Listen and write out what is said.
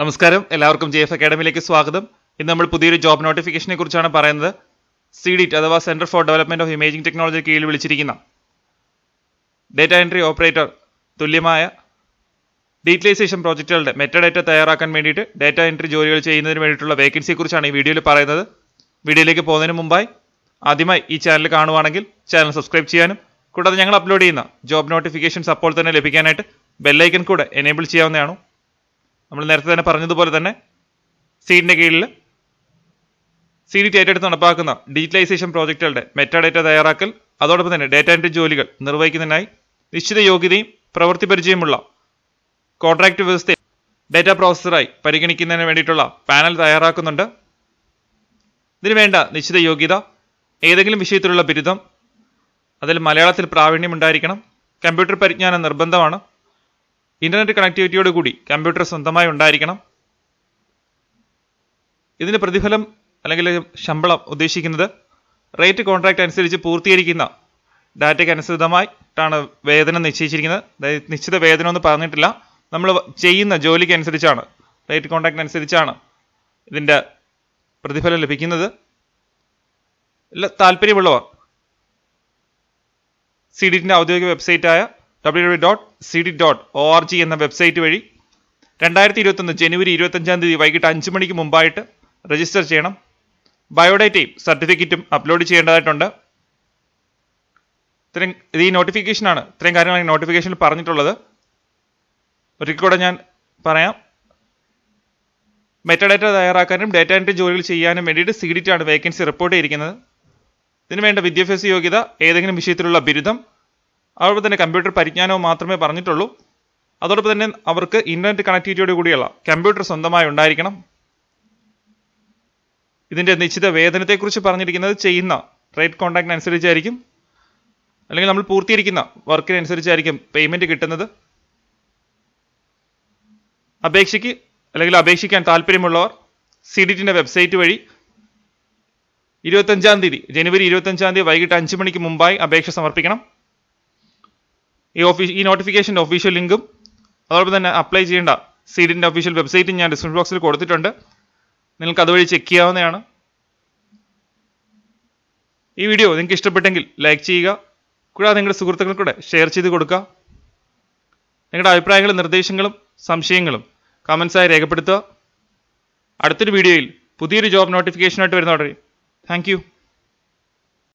നമസ്കാരം എല്ലാവർക്കും J F അക്കാഡമിയിലേക്ക് സ്വാഗതം ഇന്ന് നമ്മൾ പുതിയൊരു ജോബ് നോട്ടിഫിക്കേഷനെ കുറിച്ചാണ് പറയുന്നത് സിഡിറ്റ് അഥവാ centre for development of imaging technology കീഴിൽ വിളിച്ചിരിക്കുന്ന ഡേറ്റ എൻട്രി ഓപ്പറേറ്റർ തുല്യമായ ഡീറ്റലൈസേഷൻ പ്രോജക്റ്റുകളുടെ മെറ്റഡേറ്റ തയ്യാറാക്കാൻ വേണ്ടിയിട്ട് ഡേറ്റ എൻട്രി ജോലികൾ ചെയ്യുന്നതിന് വേണ്ടിയിട്ടുള്ള വേക്കൻസിയെക്കുറിച്ചാണ് ഈ വീഡിയോയിൽ പറയുന്നത് വീഡിയോയിലേക്ക് പോകുന്നതിന് മുമ്പായി ആദ്യമായി ഈ ചാനൽ കാണുവാണെങ്കിൽ ചാനൽ സബ്സ്ക്രൈബ് ചെയ്യാനും കൂടാതെ ഞങ്ങൾ അപ്ലോഡ് ചെയ്യുന്ന ജോബ് നോട്ടിഫിക്കേഷൻസ് അപ്പോൾ തന്നെ ലഭിക്കാനായിട്ട് ബെല്ലൈക്കൻ കൂടെ എനേബിൾ ചെയ്യാവുന്നതാണ് നമ്മൾ നേരത്തെ തന്നെ പറഞ്ഞതുപോലെ തന്നെ സീഡിൻ്റെ കീഴിൽ സി ഡി ടി ഏറ്റെടുത്ത് നടപ്പാക്കുന്ന ഡിജിറ്റലൈസേഷൻ പ്രോജക്റ്റുകളുടെ മെറ്റാഡേറ്റ തയ്യാറാക്കൽ അതോടൊപ്പം തന്നെ ഡേറ്റ എൻട്രി ജോലികൾ നിർവഹിക്കുന്നതിനായി നിശ്ചിത യോഗ്യതയും പ്രവൃത്തി പരിചയമുള്ള കോൺട്രാക്ട് വ്യവസ്ഥയിൽ ഡേറ്റ പ്രോസസ്സറായി പരിഗണിക്കുന്നതിന് വേണ്ടിയിട്ടുള്ള പാനൽ തയ്യാറാക്കുന്നുണ്ട് ഇതിനുവേണ്ട നിശ്ചിത യോഗ്യത ഏതെങ്കിലും വിഷയത്തിലുള്ള ബിരുദം അതിൽ മലയാളത്തിൽ പ്രാവീണ്യം ഉണ്ടായിരിക്കണം കമ്പ്യൂട്ടർ പരിജ്ഞാനം നിർബന്ധമാണ് ഇന്റർനെറ്റ് കണക്ടിവിറ്റിയോട് കൂടി കമ്പ്യൂട്ടർ സ്വന്തമായി ഉണ്ടായിരിക്കണം ഇതിന് പ്രതിഫലം അല്ലെങ്കിൽ ശമ്പളം ഉദ്ദേശിക്കുന്നത് റേറ്റ് കോൺട്രാക്റ്റ് അനുസരിച്ച് പൂർത്തീകരിക്കുന്ന ഡാറ്റയ്ക്ക് അനുസൃതമായിട്ടാണ് വേതനം നിശ്ചയിച്ചിരിക്കുന്നത് അതായത് നിശ്ചിത വേതനം ഒന്നും പറഞ്ഞിട്ടില്ല നമ്മൾ ചെയ്യുന്ന ജോലിക്ക് അനുസരിച്ചാണ് റേറ്റ് കോൺട്രാക്റ്റ് അനുസരിച്ചാണ് ഇതിൻ്റെ പ്രതിഫലം ലഭിക്കുന്നത് താല്പര്യമുള്ളവർ സി ഡിറ്റിൻ്റെ ഔദ്യോഗിക വെബ്സൈറ്റായ W W dot C D dot O R G എന്ന വെബ്സൈറ്റ് വഴി രണ്ടായിരത്തി ഇരുപത്തൊന്ന് ജനുവരി ഇരുപത്തഞ്ചാം തീയതി വൈകിട്ട് അഞ്ച് മണിക്ക് മുമ്പായിട്ട് രജിസ്റ്റർ ചെയ്യണം ബയോഡേറ്റയും സർട്ടിഫിക്കറ്റും അപ്ലോഡ് ചെയ്യേണ്ടതായിട്ടുണ്ട് ഇത്രയും ഇത് ഈ നോട്ടിഫിക്കേഷനാണ് ഇത്രയും കാര്യങ്ങളാണ് നോട്ടിഫിക്കേഷനിൽ പറഞ്ഞിട്ടുള്ളത് ഒരിക്കൽ കൂടെ ഞാൻ പറയാം മെറ്റഡേറ്റ തയ്യാറാക്കാനും ഡേറ്റ എൻട്രി ജോലികൾ ചെയ്യാനും വേണ്ടിയിട്ട് സി ആണ് വേക്കൻസി റിപ്പോർട്ട് ചെയ്തിരിക്കുന്നത് ഇതിനുവേണ്ട വേണ്ട വിദ്യാഭ്യാസ യോഗ്യത ഏതെങ്കിലും വിഷയത്തിലുള്ള ബിരുദം അതോടൊപ്പം തന്നെ കമ്പ്യൂട്ടർ പരിജ്ഞാനവും മാത്രമേ പറഞ്ഞിട്ടുള്ളൂ അതോടൊപ്പം തന്നെ അവർക്ക് ഇന്റർനെറ്റ് കണക്ടിവിറ്റിയോട് കൂടിയുള്ള കമ്പ്യൂട്ടർ സ്വന്തമായി ഉണ്ടായിരിക്കണം ഇതിൻ്റെ നിശ്ചിത വേതനത്തെക്കുറിച്ച് പറഞ്ഞിരിക്കുന്നത് ചെയ്യുന്ന ട്രേഡ് കോൺട്രാക്റ്റിന് അനുസരിച്ചായിരിക്കും അല്ലെങ്കിൽ നമ്മൾ പൂർത്തീകരിക്കുന്ന വർക്കിനനുസരിച്ചായിരിക്കും പേയ്മെൻറ്റ് കിട്ടുന്നത് അപേക്ഷയ്ക്ക് അല്ലെങ്കിൽ അപേക്ഷിക്കാൻ താല്പര്യമുള്ളവർ സി ഡി വെബ്സൈറ്റ് വഴി ഇരുപത്തഞ്ചാം തീയതി ജനുവരി ഇരുപത്തഞ്ചാം തീയതി വൈകിട്ട് അഞ്ച് മണിക്ക് മുമ്പായി അപേക്ഷ സമർപ്പിക്കണം ഈ ഓഫീ ഈ നോട്ടിഫിക്കേഷൻ്റെ ഒഫീഷ്യൽ ലിങ്കും അതോടൊപ്പം തന്നെ അപ്ലൈ ചെയ്യേണ്ട സീഡിൻ്റെ ഒഫീഷ്യൽ വെബ്സൈറ്റും ഞാൻ ഡിസ്ക്രിപ്ഷൻ ബോക്സിൽ കൊടുത്തിട്ടുണ്ട് നിങ്ങൾക്ക് അതുവഴി ചെക്ക് ചെയ്യാവുന്നതാണ് ഈ വീഡിയോ നിങ്ങൾക്ക് ഇഷ്ടപ്പെട്ടെങ്കിൽ ലൈക്ക് ചെയ്യുക കൂടാതെ നിങ്ങളുടെ സുഹൃത്തുക്കൾക്കൂടെ ഷെയർ ചെയ്ത് കൊടുക്കുക നിങ്ങളുടെ അഭിപ്രായങ്ങളും നിർദ്ദേശങ്ങളും സംശയങ്ങളും കമൻസായി രേഖപ്പെടുത്തുക അടുത്തൊരു വീഡിയോയിൽ പുതിയൊരു ജോബ് നോട്ടിഫിക്കേഷനായിട്ട് വരുന്നതോടെ ഉടനെ താങ്ക്